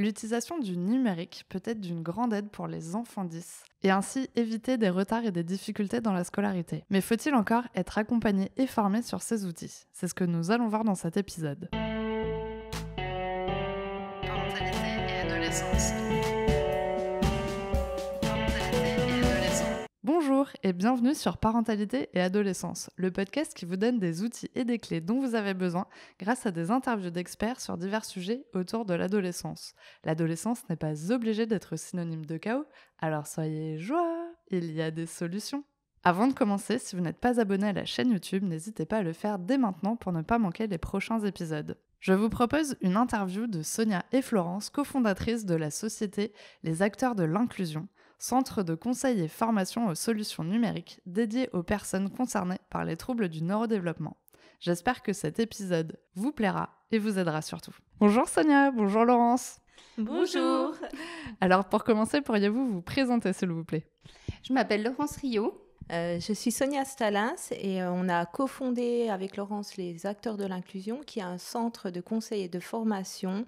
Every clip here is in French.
L'utilisation du numérique peut être d'une grande aide pour les enfants 10 et ainsi éviter des retards et des difficultés dans la scolarité. Mais faut-il encore être accompagné et formé sur ces outils C'est ce que nous allons voir dans cet épisode. et bienvenue sur Parentalité et Adolescence, le podcast qui vous donne des outils et des clés dont vous avez besoin grâce à des interviews d'experts sur divers sujets autour de l'adolescence. L'adolescence n'est pas obligée d'être synonyme de chaos, alors soyez joie, il y a des solutions. Avant de commencer, si vous n'êtes pas abonné à la chaîne YouTube, n'hésitez pas à le faire dès maintenant pour ne pas manquer les prochains épisodes. Je vous propose une interview de Sonia et Florence, cofondatrices de la société Les Acteurs de l'Inclusion, centre de conseil et formation aux solutions numériques dédié aux personnes concernées par les troubles du neurodéveloppement. J'espère que cet épisode vous plaira et vous aidera surtout. Bonjour Sonia, bonjour Laurence. Bonjour. Alors pour commencer, pourriez-vous vous présenter s'il vous plaît Je m'appelle Laurence Rio. Euh, je suis Sonia Stalins et euh, on a cofondé avec Laurence les acteurs de l'inclusion qui est un centre de conseil et de formation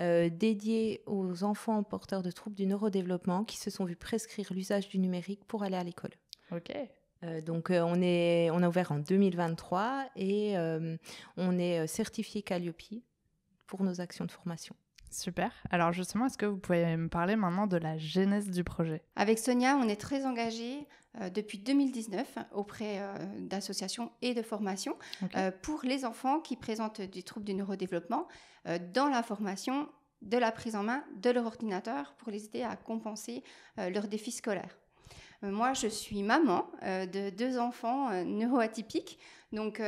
euh, dédié aux enfants porteurs de troubles du neurodéveloppement qui se sont vus prescrire l'usage du numérique pour aller à l'école. Ok. Euh, donc euh, on, est, on a ouvert en 2023 et on est certifié Calliope pour nos actions de formation. Super. Alors justement, est-ce que vous pouvez me parler maintenant de la genèse du projet Avec Sonia, on est très engagé euh, depuis 2019 auprès euh, d'associations et de formations euh, pour les enfants qui présentent des troubles du neurodéveloppement dans la formation de la prise en main de leur ordinateur pour les aider à compenser leurs défis scolaires. Moi, je suis maman de deux enfants neuroatypiques. Donc,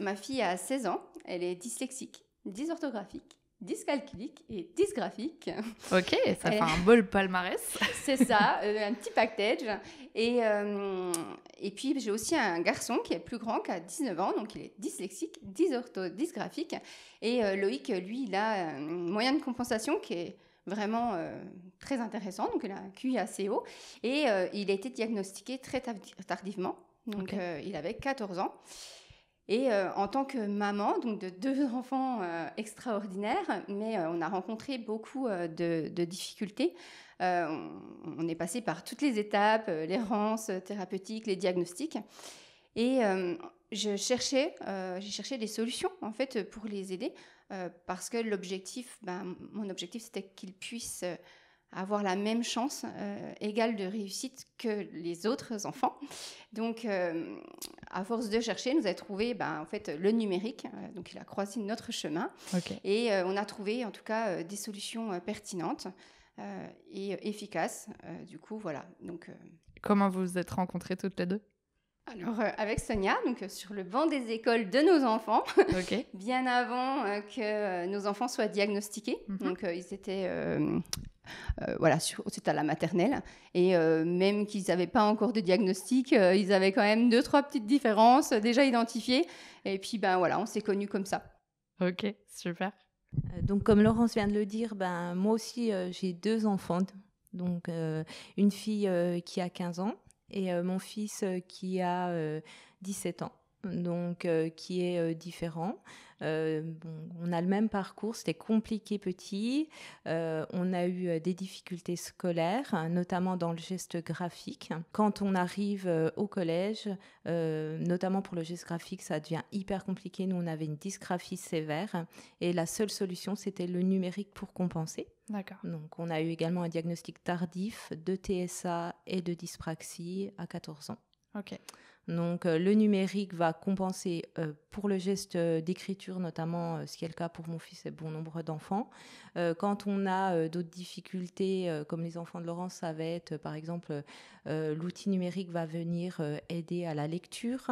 ma fille a 16 ans, elle est dyslexique, dysorthographique dyscalculique et dysgraphique. Ok, ça fait euh, un bol palmarès. c'est ça, euh, un petit package. Et, euh, et puis j'ai aussi un garçon qui est plus grand, qui a 19 ans, donc il est dyslexique, dysortho, dysgraphique. Et Loïc, lui, il a un moyen de compensation qui est vraiment très intéressant, donc il a un QI assez haut. Et il a été diagnostiqué très tardivement, donc il avait 14 ans. Et euh, en tant que maman, donc de deux enfants euh, extraordinaires, mais euh, on a rencontré beaucoup de, difficultés. On, est passé par toutes les étapes, l'errance thérapeutique, les diagnostics. Et je cherchais, j'ai cherché des solutions en fait pour les aider, parce que l'objectif, ben, mon objectif, c'était qu'ils puissent avoir la même chance égale de réussite que les autres enfants. Donc, à force de chercher, nous a trouvé ben, en fait, le numérique. Euh, donc, il a croisé notre chemin. Et euh, on a trouvé, en tout cas, euh, des solutions pertinentes et efficaces. du coup, voilà. Donc, Comment vous vous êtes rencontrés toutes les deux alors, avec Sonia, donc, sur le banc des écoles de nos enfants, bien avant que nos enfants soient diagnostiqués. Mhm. Donc, ils étaient euh, voilà, c'est à la maternelle. Et euh, même qu'ils n'avaient pas encore de diagnostic, euh, ils avaient quand même deux, trois petites différences déjà identifiées. Et puis, ben voilà, on s'est connus comme ça. Ok, super. Donc, comme Laurence vient de le dire, ben, moi aussi, j'ai deux enfants. Donc, une fille qui a 15 ans et mon fils qui a 17 ans, donc qui est différent. Euh, on a le même parcours, c'était compliqué petit. Euh, on a eu euh, des difficultés scolaires, notamment dans le geste graphique. Quand on arrive au collège, notamment pour le geste graphique, ça devient hyper compliqué. Nous, on avait une dysgraphie sévère et la seule solution, c'était le numérique pour compenser. D'accord. Donc, on a eu également un diagnostic tardif de TSA et de dyspraxie à 14 ans. Ok. Donc euh, le numérique va compenser euh, pour le geste euh, d'écriture notamment, ce qui est le cas pour mon fils et bon nombre d'enfants. quand on a d'autres difficultés, comme les enfants de Laurence, ça va être par exemple l'outil numérique va venir aider à la lecture.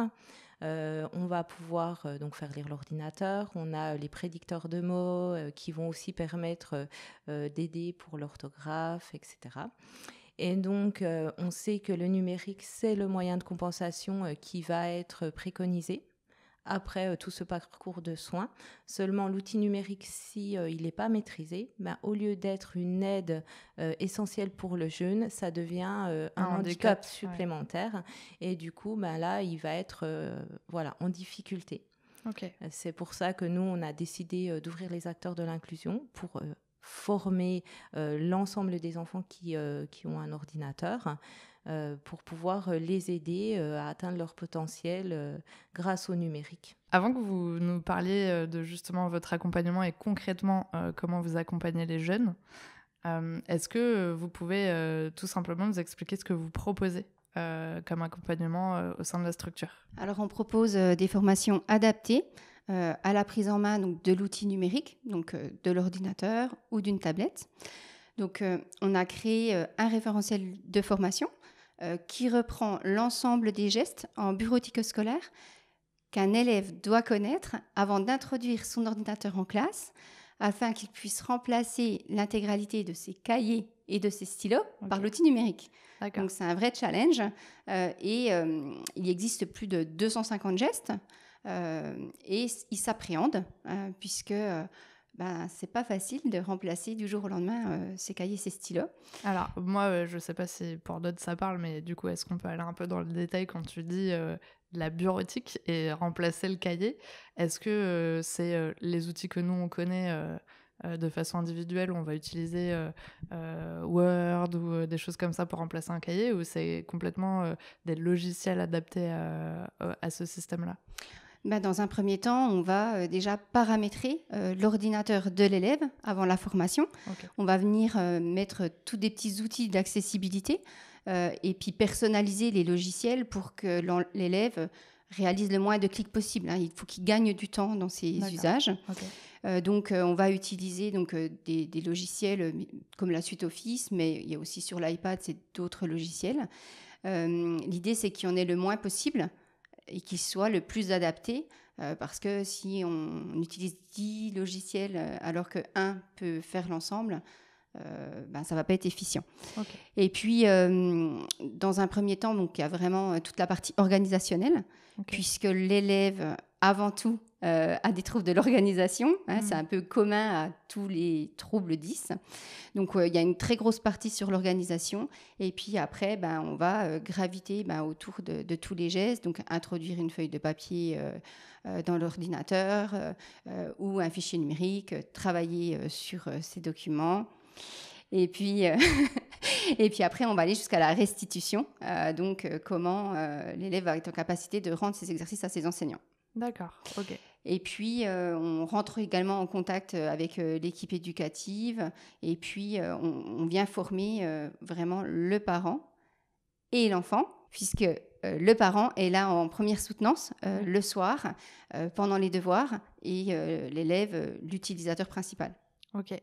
on va pouvoir donc faire lire l'ordinateur. On a les prédicteurs de mots qui vont aussi permettre d'aider pour l'orthographe, etc. Et donc, euh, on sait que le numérique, c'est le moyen de compensation euh, qui va être préconisé après euh, tout ce parcours de soins. Seulement, l'outil numérique, si il n'est pas maîtrisé, ben, au lieu d'être une aide essentielle pour le jeune, ça devient un, handicap, supplémentaire. Et du coup, ben, là, il va être voilà, en difficulté. Ok. C'est pour ça que nous, on a décidé d'ouvrir les acteurs de l'inclusion pour former euh, l'ensemble des enfants qui, euh, ont un ordinateur euh, pour pouvoir les aider à atteindre leur potentiel grâce au numérique. Avant que vous nous parliez de justement votre accompagnement et concrètement comment vous accompagnez les jeunes, est-ce que vous pouvez tout simplement nous expliquer ce que vous proposez comme accompagnement au sein de la structure Alors on propose des formations adaptées euh, à la prise en main de l'outil numérique, donc euh, de l'ordinateur ou d'une tablette. Donc, euh, on a créé un référentiel de formation qui reprend l'ensemble des gestes en bureautique scolaire qu'un élève doit connaître avant d'introduire son ordinateur en classe afin qu'il puisse remplacer l'intégralité de ses cahiers et de ses stylos par l'outil numérique. Donc c'est un vrai challenge et il existe plus de 250 gestes. Euh, et ils s'appréhendent, hein, puisque euh, ben, c'est pas facile de remplacer du jour au lendemain euh, ces cahiers, ces stylos. Alors, moi, je sais pas si pour d'autres ça parle, mais du coup, est-ce qu'on peut aller un peu dans le détail quand tu dis la bureautique et remplacer le cahier Est-ce que c'est les outils que nous, on connaît de façon individuelle, où on va utiliser Word ou des choses comme ça pour remplacer un cahier, ou c'est complètement des logiciels adaptés à ce système-là bah, dans un premier temps, on va euh, déjà paramétrer euh, l'ordinateur de l'élève avant la formation. On va venir euh, mettre tous des petits outils d'accessibilité et puis personnaliser les logiciels pour que l'élève réalise le moins de clics possible. Hein. Il faut qu'il gagne du temps dans ses usages. donc, on va utiliser donc, des, des, logiciels comme la suite Office, mais il y a aussi sur l'iPad, c'est d'autres logiciels. L'idée, c'est qu'il y en ait le moins possible et qu'il soit le plus adapté. Euh, parce que si on, utilise 10 logiciels euh, alors qu'un peut faire l'ensemble, euh, ben, ça ne va pas être efficient. Et puis, dans un premier temps, donc, il y a vraiment toute la partie organisationnelle, puisque l'élève, avant tout, euh, à des troubles de l'organisation. Hein, hmm. C'est un peu commun à tous les troubles 10. Donc, euh, il y a une très grosse partie sur l'organisation. Et puis après, ben, on va euh, graviter ben, autour de, tous les gestes. Donc, introduire une feuille de papier dans l'ordinateur ou un fichier numérique, travailler sur ces documents. Et puis, et puis après, on va aller jusqu'à la restitution. donc, comment l'élève va être en capacité de rendre ses exercices à ses enseignants. D'accord, ok. Et puis, euh, on rentre également en contact euh, avec euh, l'équipe éducative. Et puis, on, vient former vraiment le parent et l'enfant, puisque le parent est là en première soutenance mmh. le soir, pendant les devoirs, et l'élève, l'utilisateur principal. OK.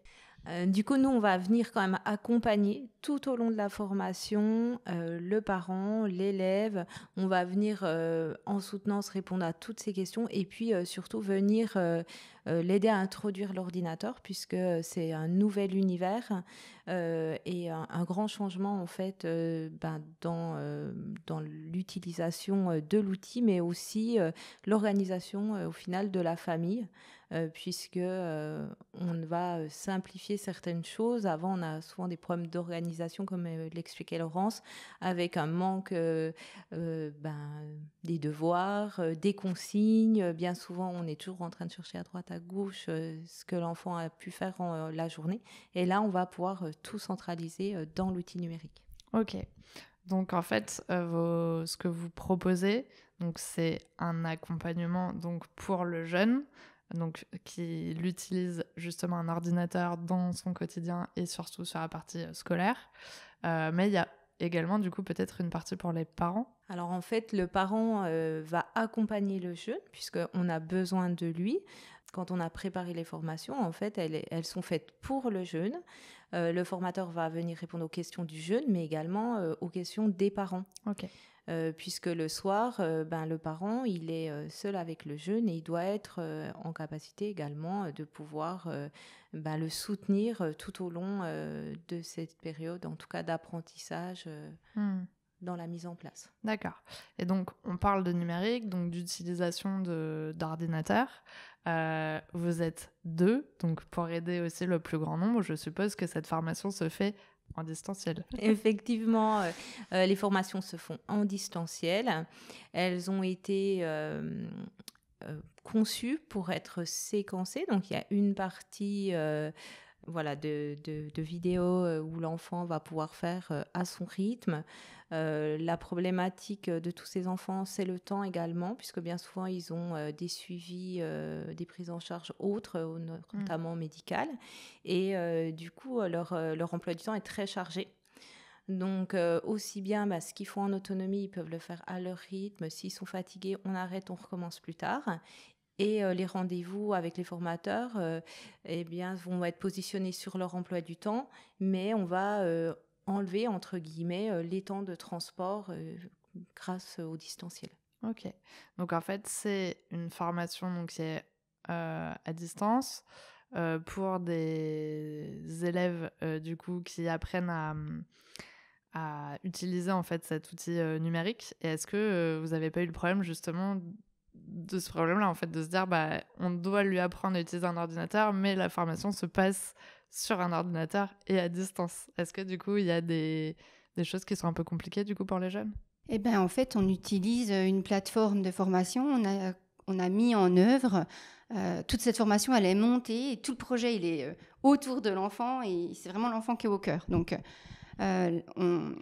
Euh, du coup, nous, on va venir quand même accompagner tout au long de la formation euh, le parent, l'élève. On va venir euh, en soutenance répondre à toutes ces questions et puis surtout venir euh, l'aider à introduire l'ordinateur puisque c'est un nouvel univers euh, et un, grand changement en fait euh, ben, dans, dans l'utilisation de l'outil mais aussi l'organisation au final de la famille puisque on va simplifier certaines choses. Avant, on a souvent des problèmes d'organisation, comme l'expliquait Laurence, avec un manque ben, des devoirs, des consignes. Bien souvent, on est toujours en train de chercher à droite, gauche euh, ce que l'enfant a pu faire en, euh, la journée. Et là, on va pouvoir euh, tout centraliser dans l'outil numérique. Ok. Donc en fait, ce que vous proposez, donc c'est un accompagnement donc pour le jeune, donc qui l'utilise justement un ordinateur dans son quotidien et surtout sur la partie scolaire. mais il y a également du coup peut-être une partie pour les parents. Alors en fait, le parent va accompagner le jeune puisqu'on a besoin de lui quand on a préparé les formations, en fait, elles, sont faites pour le jeûne. Euh, le formateur va venir répondre aux questions du jeûne, mais également euh, aux questions des parents. Euh, puisque le soir, ben, le parent, il est seul avec le jeûne et il doit être en capacité également de pouvoir ben, le soutenir tout au long de cette période, en tout cas d'apprentissage. Hmm dans la mise en place. D'accord. Et donc, on parle de numérique, donc d'utilisation d'ordinateurs. Euh, vous êtes deux, donc pour aider aussi le plus grand nombre, je suppose que cette formation se fait en distanciel. Effectivement, euh, euh, les formations se font en distanciel. Elles ont été conçues pour être séquencées, donc il y a une partie voilà, de, vidéos euh, où l'enfant va pouvoir faire euh, à son rythme. Euh, la problématique de tous ces enfants, c'est le temps également, puisque bien souvent, ils ont des suivis, des prises en charge autres, mm. notamment médicales. Et du coup, leur, leur emploi du temps est très chargé. Donc, aussi bien bah, ce qu'ils font en autonomie, ils peuvent le faire à leur rythme. S'ils sont fatigués, on arrête, on recommence plus tard et euh, les rendez-vous avec les formateurs euh, eh bien, vont être positionnés sur leur emploi du temps, mais on va euh, enlever, entre guillemets, les temps de transport grâce au distanciel. Ok, donc en fait c'est une formation donc, qui est à distance. pour des élèves du coup qui apprennent à, à, utiliser en fait cet outil numérique et est-ce que vous n'avez pas eu le problème justement de ce problème-là, en fait, de se dire, bah, on doit lui apprendre à utiliser un ordinateur, mais la formation se passe sur un ordinateur et à distance. Est-ce que du coup, il y a des, choses qui sont un peu compliquées du coup pour les jeunes Eh bien, en fait, on utilise euh, une plateforme de formation. On a, on a mis en œuvre euh, toute cette formation, elle est montée et tout le projet, il est euh, autour de l'enfant et c'est vraiment l'enfant qui est au cœur. Donc, on,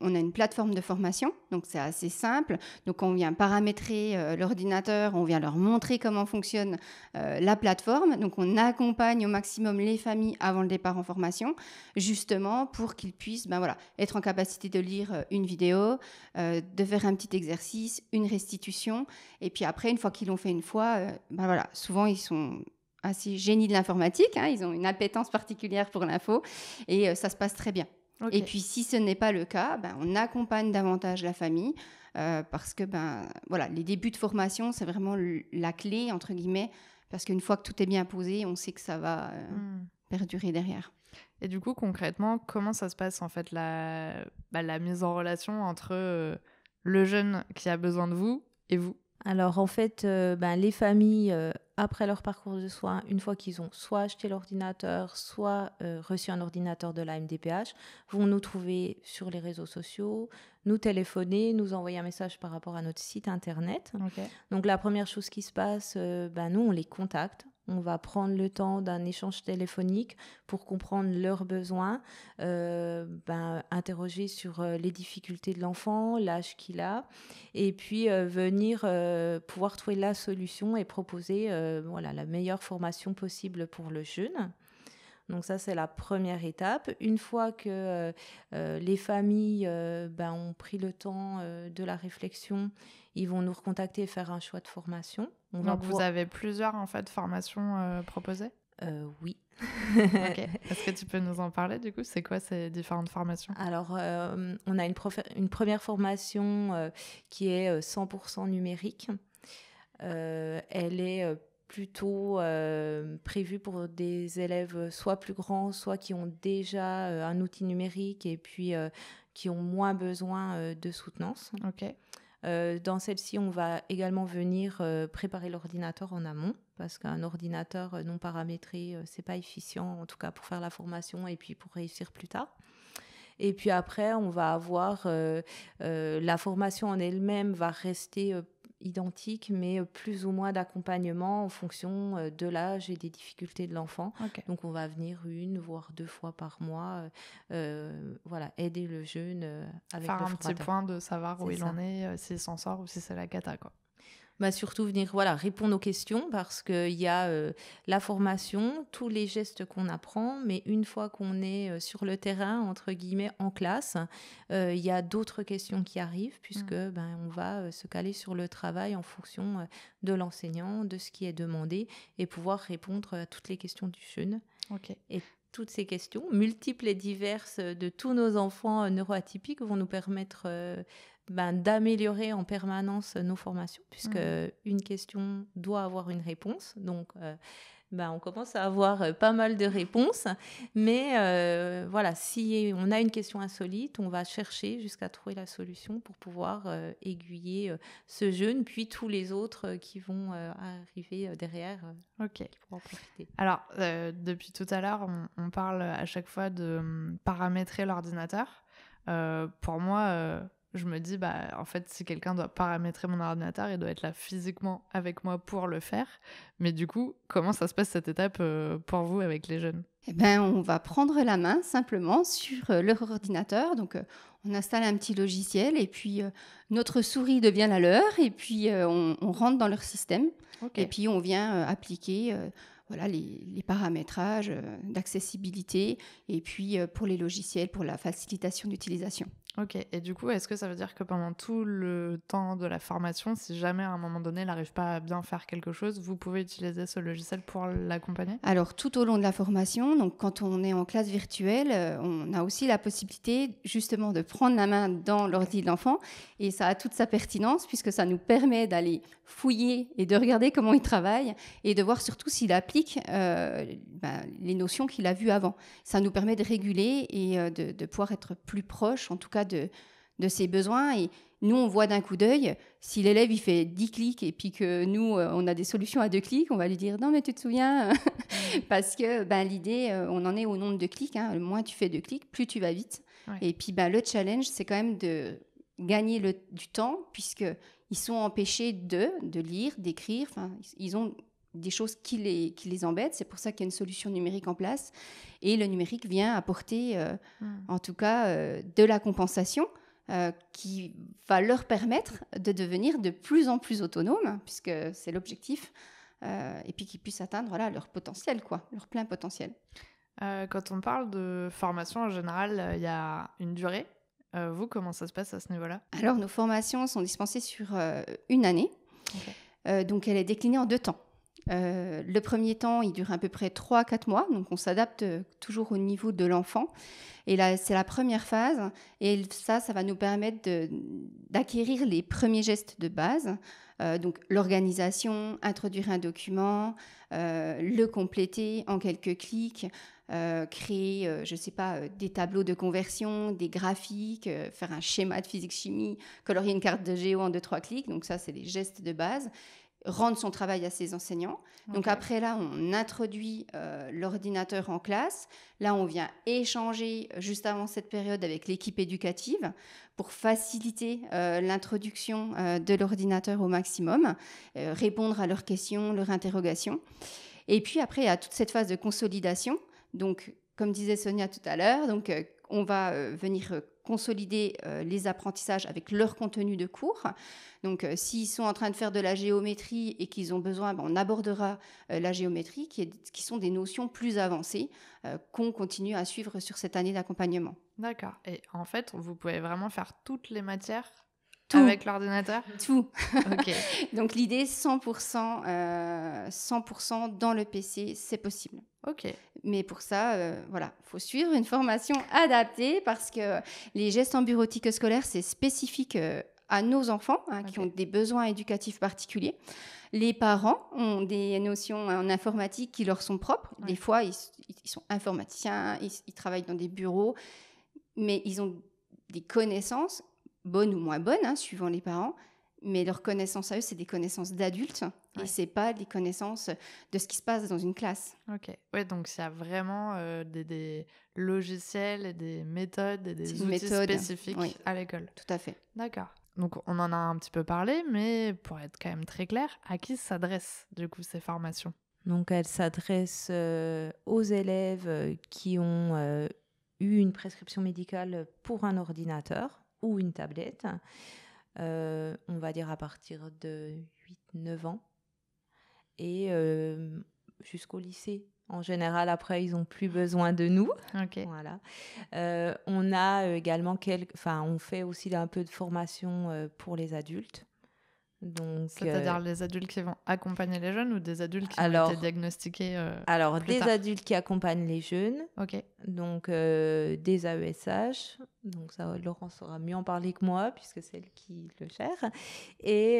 on a une plateforme de formation, donc c'est assez simple. Donc on vient paramétrer euh, l'ordinateur, on vient leur montrer comment fonctionne euh, la plateforme. Donc on accompagne au maximum les familles avant le départ en formation, justement pour qu'ils puissent ben voilà, être en capacité de lire euh, une vidéo, de faire un petit exercice, une restitution. Et puis après, une fois qu'ils l'ont fait une fois, ben voilà, souvent ils sont assez génies de l'informatique, hein, ils ont une appétence particulière pour l'info et ça se passe très bien. Et puis si ce n'est pas le cas, ben, on accompagne davantage la famille euh, parce que ben, voilà, les débuts de formation, c'est vraiment la clé, entre guillemets, parce qu'une fois que tout est bien posé, on sait que ça va euh, hmm. perdurer derrière. Et du coup, concrètement, comment ça se passe en fait la, bah, mise en relation entre euh, le jeune qui a besoin de vous et vous alors en fait, euh, ben, les familles, euh, après leur parcours de soins, une fois qu'ils ont soit acheté l'ordinateur, soit euh, reçu un ordinateur de la MDPH, vont nous trouver sur les réseaux sociaux, nous téléphoner, nous envoyer un message par rapport à notre site internet. Donc la première chose qui se passe, ben, nous, on les contacte, on va prendre le temps d'un échange téléphonique pour comprendre leurs besoins, euh, ben, interroger sur euh, les difficultés de l'enfant, l'âge qu'il a, et puis euh, venir pouvoir trouver la solution et proposer voilà, la meilleure formation possible pour le jeune. Donc ça, c'est la première étape. Une fois que euh, euh, les familles euh, ben, ont pris le temps de la réflexion, ils vont nous recontacter et faire un choix de formation. Donc vous avez plusieurs en fait formations proposées Oui. Est-ce que tu peux nous en parler du coup C'est quoi ces différentes formations Alors, on a une, une première formation qui est 100% numérique. elle est plutôt euh, prévu pour des élèves soit plus grands, soit qui ont déjà euh, un outil numérique et puis euh, qui ont moins besoin de soutenance. dans celle-ci, on va également venir préparer l'ordinateur en amont parce qu'un ordinateur non paramétré, c'est pas efficient en tout cas pour faire la formation et puis pour réussir plus tard. Et puis après, on va avoir la formation en elle-même va rester identiques, mais euh, plus ou moins d'accompagnement en fonction euh, de l'âge et des difficultés de l'enfant. Donc on va venir une, voire deux fois par mois, euh, voilà, aider le jeune avec Faire un petit point de savoir où il en est, s'il s'en sort ou si c'est la cata, quoi. Bah, surtout venir voilà, répondre aux questions parce qu'il y a euh, la formation, tous les gestes qu'on apprend, mais une fois qu'on est euh, sur le terrain, entre guillemets, en classe, euh, il y a d'autres questions qui arrivent puisque mmh. ben, on va se caler sur le travail en fonction de l'enseignant, de ce qui est demandé et pouvoir répondre à toutes les questions du jeune. Et toutes ces questions, multiples et diverses de tous nos enfants neuroatypiques, vont nous permettre ben, d'améliorer en permanence nos formations, puisque mmh. une question doit avoir une réponse. Donc, euh, ben, on commence à avoir euh, pas mal de réponses. Mais euh, voilà, si on a une question insolite, on va chercher jusqu'à trouver la solution pour pouvoir aiguiller ce jeune, puis tous les autres qui vont arriver derrière. ok. profiter. Alors, depuis tout à l'heure, on, on, parle à chaque fois de hum, paramétrer l'ordinateur. pour moi, je me dis, bah, en fait, si quelqu'un doit paramétrer mon ordinateur, il doit être là physiquement avec moi pour le faire. Mais du coup, comment ça se passe cette étape euh, pour vous avec les jeunes eh ben, on va prendre la main simplement sur euh, leur ordinateur. Donc, euh, on installe un petit logiciel et puis notre souris devient la leur et puis on, rentre dans leur système et puis on vient appliquer voilà, les paramétrages d'accessibilité et puis pour les logiciels, pour la facilitation d'utilisation. Ok, et du coup, est-ce que ça veut dire que pendant tout le temps de la formation, si jamais à un moment donné, elle n'arrive pas à bien faire quelque chose, vous pouvez utiliser ce logiciel pour l'accompagner Alors, tout au long de la formation, donc quand on est en classe virtuelle, euh, on a aussi la possibilité justement de prendre la main dans l'ordi de l'enfant, et ça a toute sa pertinence puisque ça nous permet d'aller fouiller et de regarder comment il travaille et de voir surtout s'il applique euh, ben, les notions qu'il a vues avant. Ça nous permet de réguler et euh, de, de pouvoir être plus proche, en tout cas de, ses besoins. Et nous, on voit d'un coup d'œil, si l'élève, il fait 10 clics et puis que nous, euh, on a des solutions à deux clics, on va lui dire non, mais tu te souviens mm. Parce que ben, l'idée, euh, on en est au nombre de clics. Hein. Le moins tu fais de clics, plus tu vas vite. Et puis, ben, le challenge, c'est quand même de gagner le, du temps, puisque ils sont empêchés de, de lire, d'écrire. ils ont des choses qui les, qui les embêtent. C'est pour ça qu'il y a une solution numérique en place. Et le numérique vient apporter, euh, hmm. en tout cas, euh, de la compensation euh, qui va leur permettre de devenir de plus en plus autonomes, puisque c'est l'objectif, et puis qu'ils puissent atteindre leur potentiel, quoi, leur plein potentiel. quand on parle de formation en général, il y a une durée. vous, comment ça se passe à ce niveau-là Alors, nos formations sont dispensées sur une année. donc, elle est déclinée en deux temps. Euh, le premier temps, il dure à peu près 3-4 mois, donc on s'adapte euh, toujours au niveau de l'enfant. Et là, c'est la première phase, et ça, ça va nous permettre d'acquérir les premiers gestes de base, euh, donc l'organisation, introduire un document, le compléter en quelques clics, créer, je ne sais pas, des tableaux de conversion, des graphiques, faire un schéma de physique-chimie, colorier une carte de géo en deux 3 clics, donc ça, c'est les gestes de base rendre son travail à ses enseignants. Donc après là, on introduit euh, l'ordinateur en classe. Là, on vient échanger euh, juste avant cette période avec l'équipe éducative pour faciliter euh, l'introduction de l'ordinateur au maximum, répondre à leurs questions, leurs interrogations. Et puis après, à toute cette phase de consolidation. Donc, comme disait Sonia tout à l'heure, donc on va venir consolider euh, les apprentissages avec leur contenu de cours. Donc, euh, s'ils sont en train de faire de la géométrie et qu'ils ont besoin, ben, on abordera euh, la géométrie, qui, sont des notions plus avancées qu'on continue à suivre sur cette année d'accompagnement. D'accord. Et en fait, vous pouvez vraiment faire toutes les matières Avec l'ordinateur Tout. Donc l'idée, 100%, 100 dans le PC, c'est possible. Ok. Mais pour ça, il euh, voilà, faut suivre une formation adaptée parce que les gestes en bureautique scolaire, c'est spécifique euh, à nos enfants hein, qui ont des besoins éducatifs particuliers. Les parents ont des notions en informatique qui leur sont propres. Des fois, ils, sont informaticiens, ils, travaillent dans des bureaux, mais ils ont des connaissances, bonnes ou moins bonnes, hein, suivant les parents. Mais leurs connaissances à eux, c'est des connaissances d'adultes c'est pas des connaissances de ce qui se passe dans une classe. Ok. Ouais, donc il y a vraiment euh, des, logiciels des méthodes des outils spécifiques à l'école. Tout à fait. D'accord. Donc on en a un petit peu parlé, mais pour être quand même très clair, à qui s'adressent du coup ces formations Donc elles s'adressent euh, aux élèves euh, qui ont eu une prescription médicale pour un ordinateur ou une tablette, on va dire à partir de 8-9 ans et jusqu'au lycée. En général, après, ils n'ont plus besoin de nous. Voilà. Euh, on a euh, également quelques, enfin, on fait aussi un peu de formation pour les adultes c'est-à-dire euh, les adultes qui vont accompagner les jeunes ou des adultes qui alors, ont été diagnostiqués euh, Alors, des adultes qui accompagnent les jeunes. Ok. Donc, euh, des AESH. Donc, ça, Laurence saura mieux en parler que moi, puisque c'est elle qui le gère. Et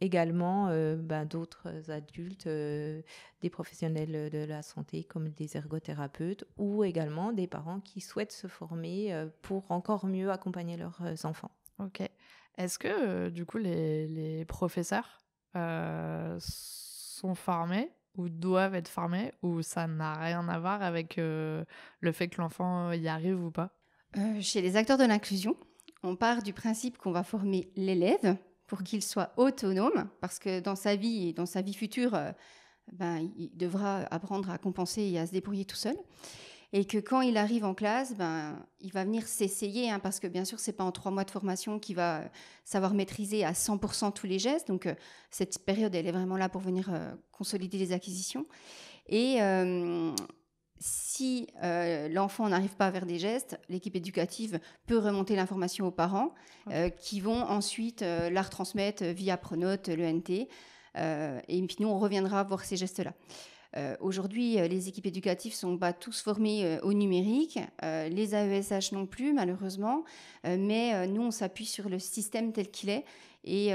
également ben, d'autres adultes, des professionnels de la santé, comme des ergothérapeutes, ou également des parents qui souhaitent se former pour encore mieux accompagner leurs enfants. Ok. Est-ce que du coup les, professeurs sont formés ou doivent être formés ou ça n'a rien à voir avec le fait que l'enfant y arrive ou pas Chez les acteurs de l'inclusion, on part du principe qu'on va former l'élève pour qu'il soit autonome, parce que dans sa vie et dans sa vie future, ben, il devra apprendre à compenser et à se débrouiller tout seul et que quand il arrive en classe, ben, il va venir s'essayer, hein, parce que bien sûr, c'est pas en trois mois de formation qu'il va euh, savoir maîtriser à 100% tous les gestes. Donc, euh, cette période, elle est vraiment là pour venir euh, consolider les acquisitions. Et si l'enfant n'arrive pas vers des gestes, l'équipe éducative peut remonter l'information aux parents, qui vont ensuite la retransmettre via Pronote, l'ENT. et puis nous, on reviendra voir ces gestes-là. Euh, aujourd'hui, euh, les équipes éducatives sont pas tous formées euh, au numérique, les AESH non plus malheureusement, mais nous on s'appuie sur le système tel qu'il est et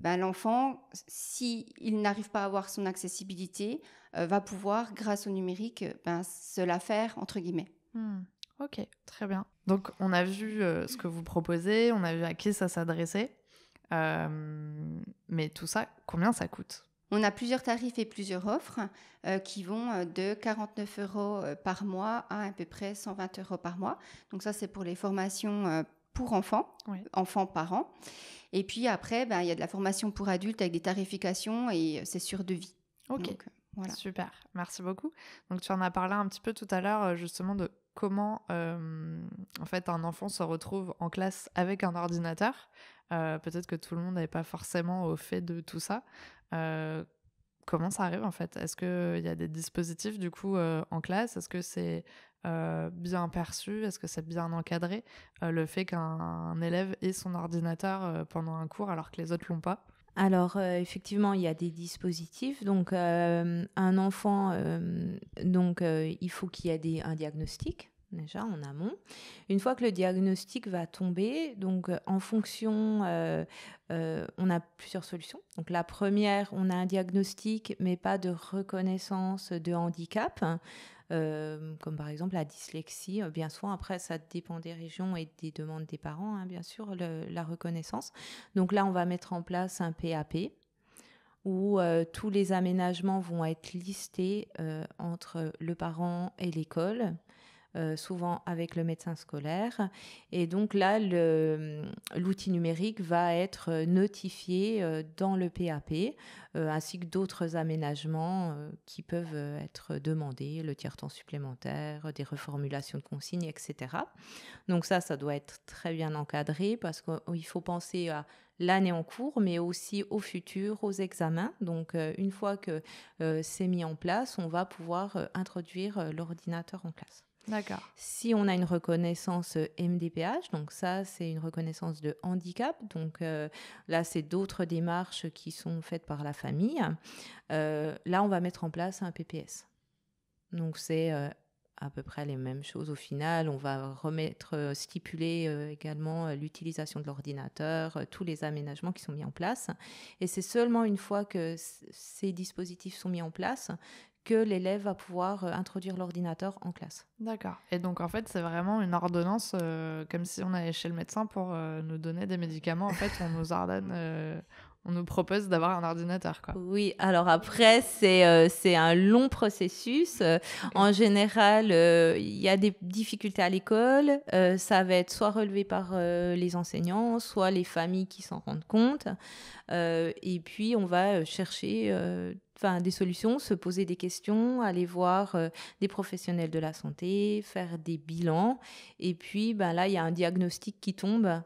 ben, l'enfant, s'il n'arrive pas à avoir son accessibilité, va pouvoir grâce au numérique ben, se la faire entre guillemets. Hmm. Ok, très bien. Donc on a vu ce que vous proposez, on a vu à qui ça s'adressait, mais tout ça, combien ça coûte on a plusieurs tarifs et plusieurs offres euh, qui vont euh, de 49 euros euh, par mois à à peu près 120 euros par mois. Donc ça, c'est pour les formations pour enfants, enfants enfants parents. Et puis après, ben, il y a de la formation pour adultes avec des tarifications et c'est sur devis. Ok. Super, merci beaucoup. Donc tu en as parlé un petit peu tout à l'heure justement de comment en fait un enfant se retrouve en classe avec un ordinateur. Euh, peut-être que tout le monde n'est pas forcément au fait de tout ça. Euh, comment ça arrive en fait Est-ce qu'il y a des dispositifs du coup euh, en classe Est-ce que c'est bien perçu Est-ce que c'est bien encadré le fait qu'un élève ait son ordinateur pendant un cours alors que les autres l'ont pas alors euh, effectivement, il y a des dispositifs. Donc euh, un enfant, euh, donc il faut qu'il y ait un diagnostic déjà en amont. Une fois que le diagnostic va tomber, donc en fonction, on a plusieurs solutions. Donc la première, on a un diagnostic mais pas de reconnaissance de handicap comme par exemple la dyslexie. Bien souvent, après, ça dépend des régions et des demandes des parents, hein, bien sûr, la reconnaissance. Donc là, on va mettre en place un PAP où tous les aménagements vont être listés entre le parent et l'école. Euh, souvent avec le médecin scolaire. Et donc là, hum, l'outil numérique va être euh, notifié euh, dans le PAP, ainsi que d'autres aménagements qui peuvent être demandés, le tiers-temps supplémentaire, des reformulations de consignes, etc. Donc ça, ça doit être très bien encadré parce qu'il oh, faut penser à l'année en cours, mais aussi au futur, aux examens. Donc, une fois que c'est mis en place, on va pouvoir introduire l'ordinateur en classe. D'accord. Si on a une reconnaissance MDPH, euh, donc ça, c'est une reconnaissance de handicap. Donc euh, là, c'est d'autres démarches qui sont faites par la famille. Euh, là, on va mettre en place un PPS. Donc c'est à peu près les mêmes choses au final. On va remettre, stipuler également l'utilisation de l'ordinateur, tous les aménagements qui sont mis en place. Et c'est seulement une fois que ces dispositifs sont mis en place que l'élève va pouvoir euh, introduire l'ordinateur en classe. D'accord. Et donc en fait, c'est vraiment une ordonnance, euh, comme si on allait chez le médecin pour euh, nous donner des médicaments. En fait, on nous ordonne, on nous propose d'avoir un ordinateur. Quoi. Oui, alors après, c'est euh, un long processus. Euh, en général, euh, il y a des difficultés à l'école. ça va être soit relevé par les enseignants, soit les familles qui s'en rendent compte. et puis, on va chercher des solutions, se poser des questions, aller voir des professionnels de la santé, faire des bilans. Et puis, ben, là, il y a un diagnostic qui tombe.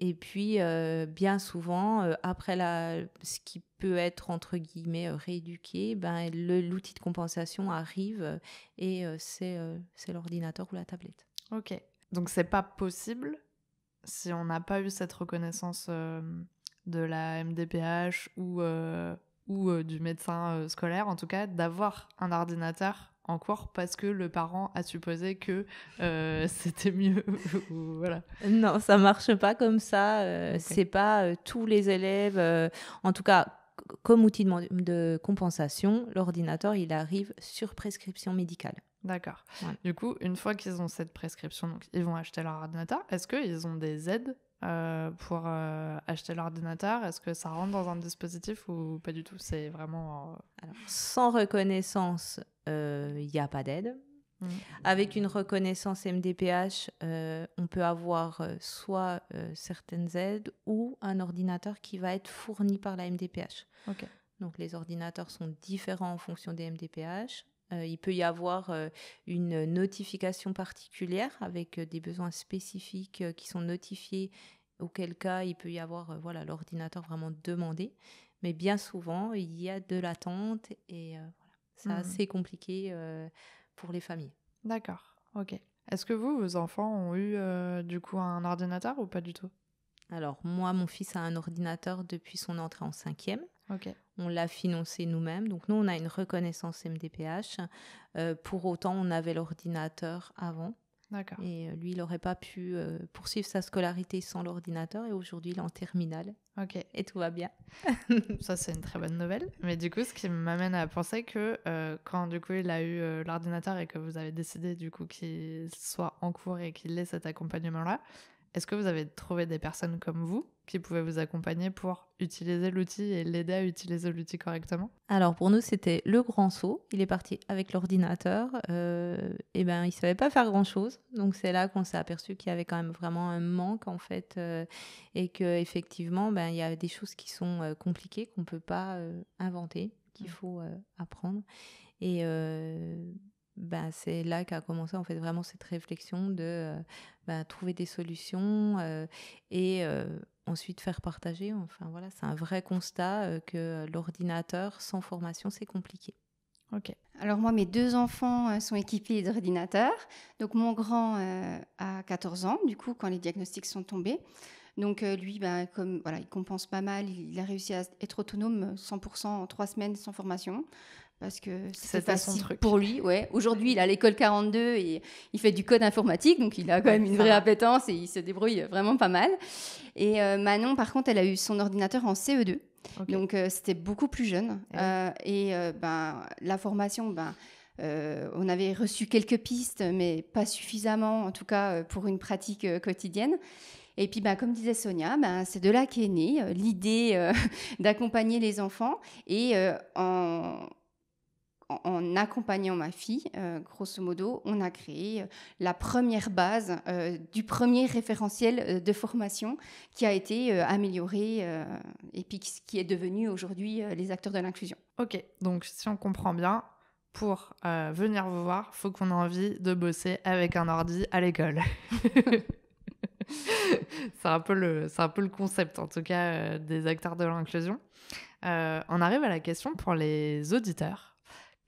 Et puis, euh, bien souvent, euh, après la, ce qui peut être entre guillemets euh, rééduqué, ben, l'outil de compensation arrive et c'est l'ordinateur ou la tablette. Ok. Donc, c'est pas possible si on n'a pas eu cette reconnaissance de la MDPH ou, ou du médecin scolaire, en tout cas, d'avoir un ordinateur encore parce que le parent a supposé que euh, c'était mieux. Non, ça marche pas comme ça. Euh, c'est pas euh, tous les élèves, en tout cas comme outil de, compensation, l'ordinateur il arrive sur prescription médicale. D'accord. Du coup, une fois qu'ils ont cette prescription, donc ils vont acheter leur ordinateur. Est-ce qu'ils ont des aides euh, pour euh, acheter l'ordinateur Est-ce que ça rentre dans un dispositif ou pas du tout C'est vraiment. Euh, sans reconnaissance, il n'y a pas d'aide. Mmh. Avec une reconnaissance MDPH, on peut avoir soit certaines aides ou un ordinateur qui va être fourni par la MDPH. Donc les ordinateurs sont différents en fonction des MDPH. Euh, il peut y avoir euh, une notification particulière avec euh, des besoins spécifiques qui sont notifiés, auquel cas il peut y avoir voilà l'ordinateur vraiment demandé. Mais bien souvent, il y a de l'attente et c'est voilà. ça, c'est compliqué pour les familles. D'accord, ok. Est-ce que vous, vos enfants ont eu du coup un ordinateur ou pas du tout Alors, moi, mon fils a un ordinateur depuis son entrée en cinquième. On l'a financé nous-mêmes. Donc nous, on a une reconnaissance MDPH. Euh, pour autant, on avait l'ordinateur avant. D'accord. Et euh, lui, il n'aurait pas pu euh, poursuivre sa scolarité sans l'ordinateur. Et aujourd'hui, il est en terminale. Ok. Et tout va bien. Ça, c'est une très bonne nouvelle. Mais du coup, ce qui m'amène à penser que quand du coup il a eu l'ordinateur et que vous avez décidé du coup qu'il soit en cours et qu'il ait cet accompagnement-là, est-ce que vous avez trouvé des personnes comme vous qui pouvait vous accompagner pour utiliser l'outil et l'aider à utiliser l'outil correctement Alors pour nous c'était le grand saut. Il est parti avec l'ordinateur. Euh, et ben il savait pas faire grand chose. Donc c'est là qu'on s'est aperçu qu'il y avait quand même vraiment un manque en fait euh, et que effectivement ben il y a des choses qui sont euh, compliquées qu'on peut pas euh, inventer, qu'il faut apprendre. Et bah, c'est là qu'a commencé en fait vraiment cette réflexion de euh, bah, trouver des solutions euh, et euh, ensuite faire partager. Enfin voilà, c'est un vrai constat que l'ordinateur sans formation, c'est compliqué. Ok. Alors moi, mes deux enfants sont équipés d'ordinateurs. Donc mon grand a 14 ans, du coup, quand les diagnostics sont tombés. Donc lui, bah, comme voilà, il compense pas mal, il a réussi à être autonome 100% en trois semaines sans formation parce que c'était facile pour lui. Ouais. Aujourd'hui, il a l'école 42 et il fait du code informatique, donc il a quand même une vraie appétence et il se débrouille vraiment pas mal. Et euh, Manon, par contre, elle a eu son ordinateur en CE2, donc euh, c'était beaucoup plus jeune. Eh euh, et ben, la formation, ben, on avait reçu quelques pistes, mais pas suffisamment, en tout cas, pour une pratique quotidienne. Et puis, bah, comme disait Sonia, ben c'est de là qu'est née l'idée d'accompagner les enfants. Et en, en accompagnant ma fille, euh, grosso modo, on a créé euh, la première base euh, du premier référentiel de formation qui a été amélioré et qui est devenu aujourd'hui les acteurs de l'inclusion. Ok, donc si on comprend bien, pour venir vous voir, faut qu'on ait envie de bosser avec un ordi à l'école. c'est un peu le c'est un peu le concept en tout cas des acteurs de l'inclusion. on arrive à la question pour les auditeurs.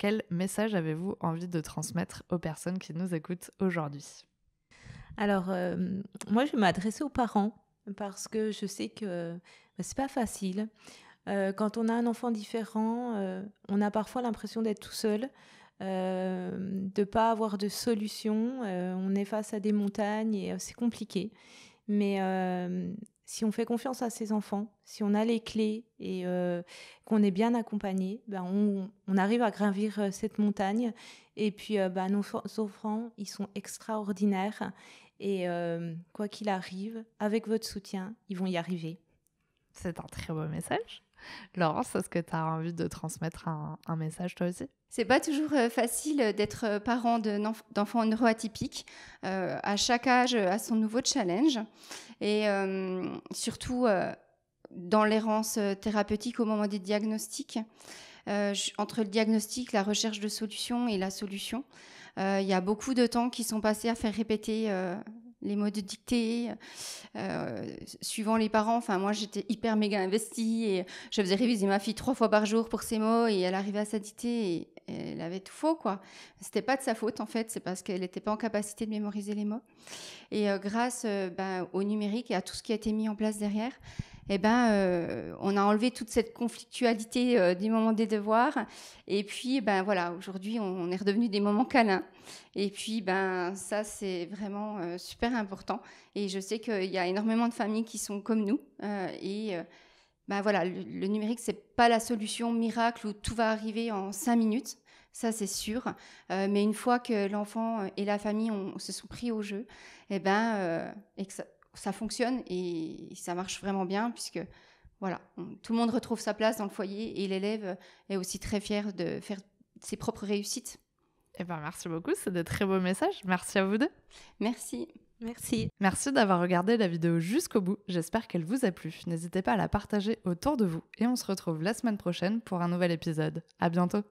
Quel message avez-vous envie de transmettre aux personnes qui nous écoutent aujourd'hui Alors, euh, moi, je vais m'adresser aux parents parce que je sais que bah, c'est pas facile. Euh, quand on a un enfant différent, euh, on a parfois l'impression d'être tout seul, euh, de pas avoir de solution. on est face à des montagnes et c'est compliqué. Mais si on fait confiance à ses enfants, si on a les clés et euh, qu'on est bien accompagné, ben on, arrive à gravir euh, cette montagne. Et puis, euh, ben, nos enfants, ils sont extraordinaires. Et quoi qu'il arrive, avec votre soutien, ils vont y arriver. C'est un très beau message. Laurence, est-ce que tu as envie de transmettre un, message toi aussi c'est pas toujours euh, facile euh, d'être euh, parent d'enfants neuroatypiques. à chaque âge à son nouveau challenge. Et surtout dans l'errance thérapeutique au moment des diagnostics. entre le diagnostic, la recherche de solutions et la solution, il y a beaucoup de temps qui sont passés à faire répéter les mots de dictée, euh, suivant les parents. Enfin, moi, j'étais hyper méga investie et je faisais réviser ma fille trois fois par jour pour ses mots et elle arrivait à sa dictée elle avait tout faux, quoi. C'était pas de sa faute, en fait, c'est parce qu'elle n'était pas en capacité de mémoriser les mots. Et euh, grâce euh, ben, au numérique et à tout ce qui a été mis en place derrière, eh ben, euh, on a enlevé toute cette conflictualité du moment des devoirs. Et puis, ben voilà, aujourd'hui, on, est redevenu des moments câlins. Et puis, ben ça, c'est vraiment super important. Et je sais qu'il y a énormément de familles qui sont comme nous et bah voilà, le, numérique, c'est pas la solution miracle où tout va arriver en cinq minutes. Ça, c'est sûr. Euh, mais une fois que l'enfant et la famille se sont pris au jeu, eh ben, euh, ça, fonctionne et ça marche vraiment bien, puisque voilà, tout le monde retrouve sa place dans le foyer et l'élève est aussi très fier de faire ses propres réussites. Eh ben, merci beaucoup, c'est de très beaux messages. Merci à vous deux. Merci. Merci. Merci d'avoir regardé la vidéo jusqu'au bout. J'espère qu'elle vous a plu. N'hésitez pas à la partager autour de vous et on se retrouve la semaine prochaine pour un nouvel épisode. À bientôt.